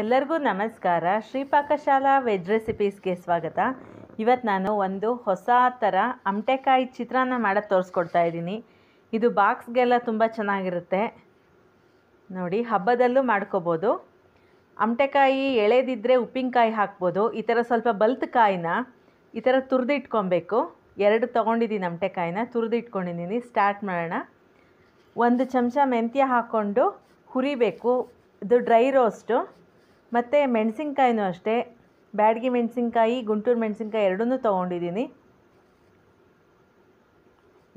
ಎಲ್ಲರಿಗೂ ನಮಸ್ಕಾರ ಶ್ರೀಪಾಕಶಾಲಾ ವೆಜ್ ರೆಸಿಪೀಸ್ಗೆ ಸ್ವಾಗತ ಇವತ್ತು ನಾನು ಒಂದು ಹೊಸ ಥರ ಅಮಟೆಕಾಯಿ ಚಿತ್ರಾನ್ನ ಮಾಡೋದು ತೋರಿಸ್ಕೊಡ್ತಾ ಇದ್ದೀನಿ ಇದು ಬಾಕ್ಸ್ಗೆಲ್ಲ ತುಂಬ ಚೆನ್ನಾಗಿರುತ್ತೆ ನೋಡಿ ಹಬ್ಬದಲ್ಲೂ ಮಾಡ್ಕೋಬೋದು ಅಮಟೆಕಾಯಿ ಎಳೆದಿದ್ದರೆ ಉಪ್ಪಿನಕಾಯಿ ಹಾಕ್ಬೋದು ಈ ಥರ ಸ್ವಲ್ಪ ಬಲ್ತ್ ಕಾಯಿನ ಈ ಥರ ತುರಿದಿಟ್ಕೊಬೇಕು ಎರಡು ತೊಗೊಂಡಿದ್ದೀನಿ ಅಮಟೆಕಾಯಿನ ತುರಿದಿಟ್ಕೊಂಡಿದ್ದೀನಿ ಸ್ಟಾರ್ಟ್ ಮಾಡೋಣ ಒಂದು ಚಮಚ ಮೆಂತ್ಯ ಹಾಕ್ಕೊಂಡು ಹುರಿಬೇಕು ಇದು ಡ್ರೈ ರೋಸ್ಟು ಮತ್ತು ಮೆಣಸಿನ್ಕಾಯಿನೂ ಅಷ್ಟೇ ಬ್ಯಾಡಗಿ ಮೆಣಸಿನ್ಕಾಯಿ ಗುಂಟೂರು ಮೆಣಸಿನ್ಕಾಯಿ ಎರಡನ್ನೂ ತೊಗೊಂಡಿದ್ದೀನಿ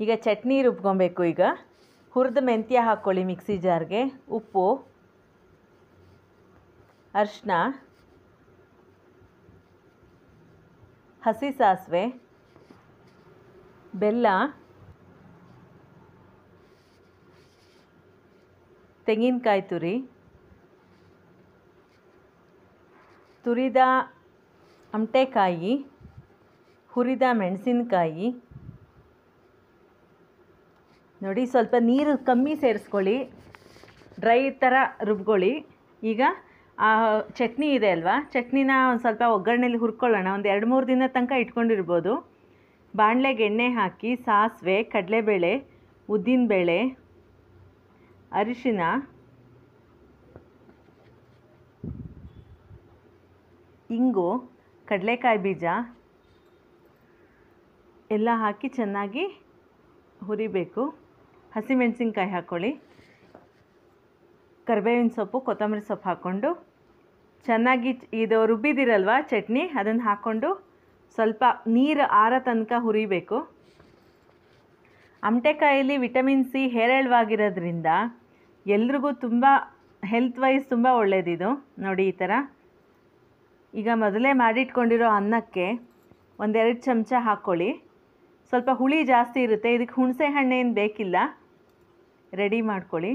ಈಗ ಚಟ್ನಿ ರುಬ್ಕೊಬೇಕು ಈಗ ಹುರಿದ ಮೆಂತ್ಯ ಹಾಕ್ಕೊಳ್ಳಿ ಮಿಕ್ಸಿ ಜಾರ್ಗೆ ಉಪ್ಪು ಅರ್ಶನ ಹಸಿ ಸಾಸಿವೆ ಬೆಲ್ಲ ತೆಂಗಿನಕಾಯಿ ತುರಿ ತುರಿದ ಅಮಟೆಕಾಯಿ ಹುರಿದ ಮೆಣಸಿನಕಾಯಿ ನೋಡಿ ಸ್ವಲ್ಪ ನೀರು ಕಮ್ಮಿ ಸೇರಿಸ್ಕೊಳ್ಳಿ ಡ್ರೈ ಥರ ರುಬ್ಕೊಳ್ಳಿ ಈಗ ಆ ಚಟ್ನಿ ಇದೆ ಅಲ್ವಾ ಚಟ್ನಿನ ಒಂದು ಸ್ವಲ್ಪ ಒಗ್ಗರಣೆಲಿ ಹುರ್ಕೊಳ್ಳೋಣ ಒಂದು ಎರಡು ಮೂರು ದಿನ ತನಕ ಇಟ್ಕೊಂಡಿರ್ಬೋದು ಬಾಣಲೆಗೆ ಎಣ್ಣೆ ಹಾಕಿ ಸಾಸಿವೆ ಕಡಲೆಬೇಳೆ ಉದ್ದಿನಬೇಳೆ ಅರಿಶಿನ ಇಂಗು ಕಡಲೆಕಾಯಿ ಬೀಜ ಎಲ್ಲ ಹಾಕಿ ಚೆನ್ನಾಗಿ ಹುರಿಬೇಕು ಹಸಿಮೆಣಸಿನ್ಕಾಯಿ ಹಾಕ್ಕೊಳ್ಳಿ ಕರಿಬೇವಿನ ಸೊಪ್ಪು ಕೊತ್ತಂಬರಿ ಸೊಪ್ಪು ಹಾಕ್ಕೊಂಡು ಚೆನ್ನಾಗಿ ಇದು ರುಬ್ಬಿದಿರಲ್ವ ಚಟ್ನಿ ಅದನ್ನು ಹಾಕ್ಕೊಂಡು ಸ್ವಲ್ಪ ನೀರು ಆರ ತನಕ ಹುರಿಬೇಕು ಅಮಟೆಕಾಯಲ್ಲಿ ವಿಟಮಿನ್ ಸಿ ಹೇರಳವಾಗಿರೋದ್ರಿಂದ ಎಲ್ರಿಗೂ ತುಂಬ ಹೆಲ್ತ್ ವೈಸ್ ತುಂಬ ಒಳ್ಳೆಯದಿದು ನೋಡಿ ಈ ಥರ ಈಗ ಮೊದಲೇ ಮಾಡಿಟ್ಕೊಂಡಿರೋ ಅನ್ನಕ್ಕೆ ಒಂದೆರಡು ಚಮಚ ಹಾಕ್ಕೊಳ್ಳಿ ಸ್ವಲ್ಪ ಹುಳಿ ಜಾಸ್ತಿ ಇರುತ್ತೆ ಇದಕ್ಕೆ ಹುಣಸೆ ಬೇಕಿಲ್ಲ ರೆಡಿ ಮಾಡ್ಕೊಳ್ಳಿ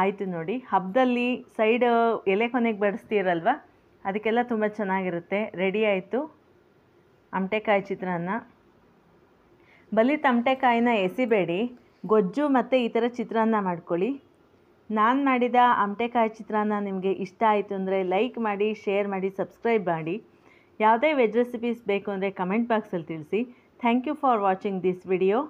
ಆಯಿತು ನೋಡಿ ಹಬ್ಬದಲ್ಲಿ ಸೈಡ್ ಎಲೆ ಕೊನೆಗೆ ಬಡಿಸ್ತೀರಲ್ವ ಅದಕ್ಕೆಲ್ಲ ತುಂಬ ಚೆನ್ನಾಗಿರುತ್ತೆ ರೆಡಿ ಆಯಿತು ಅಮಟೆಕಾಯಿ ಚಿತ್ರಾನ್ನ ಬಲಿ ಅಮಟೆಕಾಯಿನ ಎಸಿಬೇಡಿ ಗೊಜ್ಜು ಮತ್ತು ಈ ಥರ ಚಿತ್ರಾನ್ನ ಮಾಡ್ಕೊಳ್ಳಿ ನಾನು ಮಾಡಿದ ಅಮ್ಟೆಕಾಯಿ ಚಿತ್ರಾನ್ನ ನಿಮಗೆ ಇಷ್ಟ ಆಯಿತು ಅಂದರೆ ಲೈಕ್ ಮಾಡಿ ಶೇರ್ ಮಾಡಿ ಸಬ್ಸ್ಕ್ರೈಬ್ ಮಾಡಿ ಯಾವುದೇ ವೆಜ್ ರೆಸಿಪೀಸ್ ಬೇಕು ಅಂದರೆ ಕಮೆಂಟ್ ಬಾಕ್ಸಲ್ಲಿ ತಿಳಿಸಿ thank you for watching this video